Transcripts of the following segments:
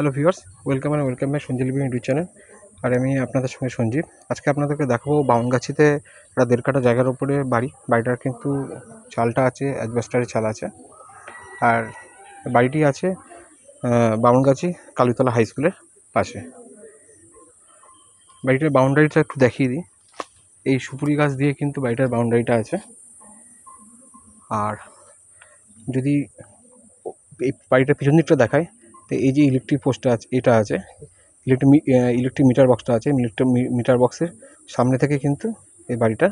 hello viewers welcome and welcome back Sanjeev living YouTube channel আর আমি আপনাদের সঙ্গে সঞ্জীব আজকে আপনাদেরকে দেখাবো বাউনগাছিতে একটা দেড় কাটা জায়গার ওপরে বাড়ি বাড়িটার কিন্তু চালটা আছে অ্যাডভেস্টারের চাল আছে আর বাড়িটি আছে বাউনগাছি কালীতলা হাই স্কুলের পাশে বাড়িটার বাউন্ডারিটা একটু দেখিয়ে দিই এই সুপুরি গাছ দিয়ে কিন্তু বাড়িটার বাউন্ডারিটা আছে আর যদি এই বাড়িটার পিছন দিকটা দেখায় তো এই যে ইলেকট্রিক পোস্টটা আছে এটা আছে ইলেকট্রিক ইলেকট্রিক মিটার বক্সটা আছে ইলেকট্রিক মিটার বক্সের সামনে থেকে কিন্তু এই বাড়িটা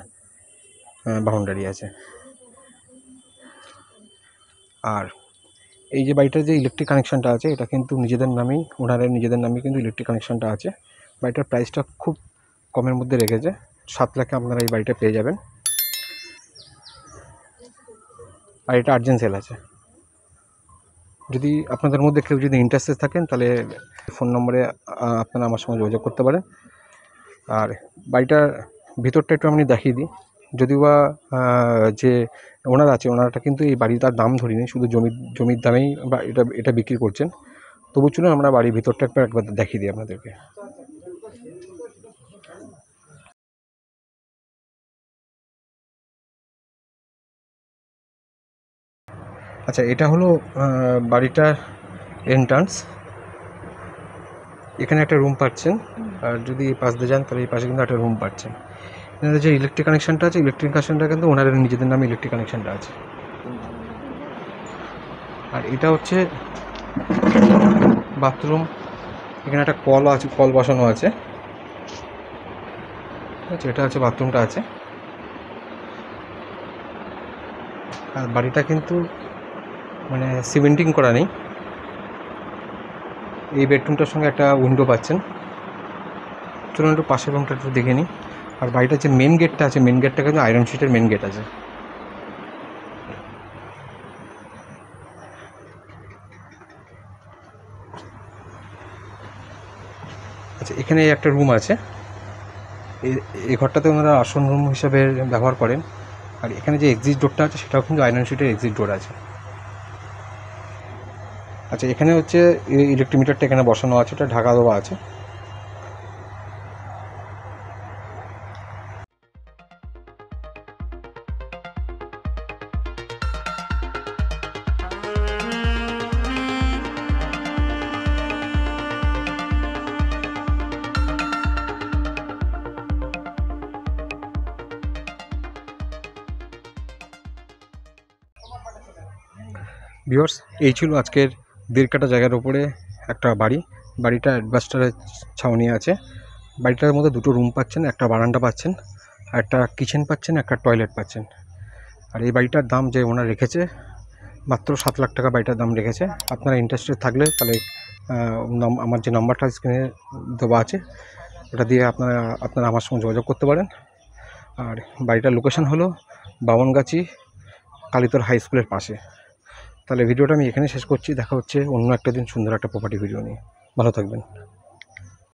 বাউন্ডারি আছে আর এই যে বাড়িটার যে ইলেকট্রিক কানেকশানটা আছে এটা কিন্তু নিজেদের নামেই ওনারের নিজেদের নামে কিন্তু ইলেকট্রিক কানেকশানটা আছে বাড়িটার প্রাইসটা খুব কমের মধ্যে রেখেছে সাত লাখে আপনারা এই বাড়িটা পেয়ে যাবেন আর এটা আর্জেন্ট সেল আছে যদি আপনাদের মধ্যে কেউ যদি ইন্টারেস্টেড থাকেন তাহলে ফোন নম্বরে আপনারা আমার সঙ্গে যোগাযোগ করতে পারেন আর বাড়িটার ভিতরটা একটু আমি দেখিয়ে দিই যদিও বা যে ওনার আছে ওনারটা কিন্তু এই বাড়ি তার দাম ধরিনি শুধু জমির জমির দামেই বা এটা এটা বিক্রি করছেন তবু চলুন আমরা বাড়ির ভিতরটা একবার দেখিয়ে দিই আপনাদেরকে আচ্ছা এটা হলো বাড়িটার এন্ট্রান্স এখানে একটা রুম পাচ্ছেন আর যদি এই পাশ দিয়ে যান তাহলে এই পাশে কিন্তু একটা রুম পাচ্ছেন এনাদের যে ইলেকট্রিক কানেকশানটা আছে ইলেকট্রিক কানেকশানটা কিন্তু ওনাদের নিজেদের নামে ইলেকট্রিক কানেকশানটা আছে আর এটা হচ্ছে বাথরুম এখানে একটা কল আছে কল বসানো আছে আচ্ছা এটা হচ্ছে বাথরুমটা আছে আর বাড়িটা কিন্তু মানে সিমেন্টিং করা নেই এই বেডরুমটার সঙ্গে একটা উইন্ডো পাচ্ছেন চলুন একটু পাশের রুমটা একটু দেখে নিই আর বাড়িটার যে মেন গেটটা আছে মেন গেটটা কিন্তু আয়রন শিটের মেন গেট আছে আচ্ছা এখানে একটা রুম আছে এই ঘরটাতে ওনারা আসন রুম হিসাবে ব্যবহার করেন আর এখানে যে এক্সিট ডোরটা আছে সেটাও কিন্তু আয়রন শিটের এক্সিট ডোর আছে আচ্ছা এখানে হচ্ছে ইলেকট্রিক মিটারটা এখানে বসানো আছে ওটা ঢাকা দেওয়া আছে ভিউয়ার্স এই ছিল আজকের দেড় কাটা জায়গার ওপরে একটা বাড়ি বাড়িটা অ্যাডভাস্টারের ছাউনি আছে বাড়িটার মধ্যে দুটো রুম পাচ্ছেন একটা বারান্দা পাচ্ছেন একটা কিচেন পাচ্ছেন একটা টয়লেট পাচ্ছেন আর এই বাড়িটার দাম যে ওনারা রেখেছে মাত্র সাত লাখ টাকা বাড়িটার দাম রেখেছে আপনারা ইন্টারেস্টেড থাকলে তাহলে আমার যে নাম্বারটা স্ক্রিনে দেওয়া আছে ওটা দিয়ে আপনারা আপনারা আমার সঙ্গে যোগাযোগ করতে পারেন আর বাড়িটার লোকেশান হলো বাবনগাছি কালিতর হাই স্কুলের পাশে তাহলে ভিডিওটা আমি এখানে শেষ করছি দেখা হচ্ছে অন্য একটা দিন সুন্দর একটা প্রপার্টি ভিডিও নিয়ে ভালো থাকবেন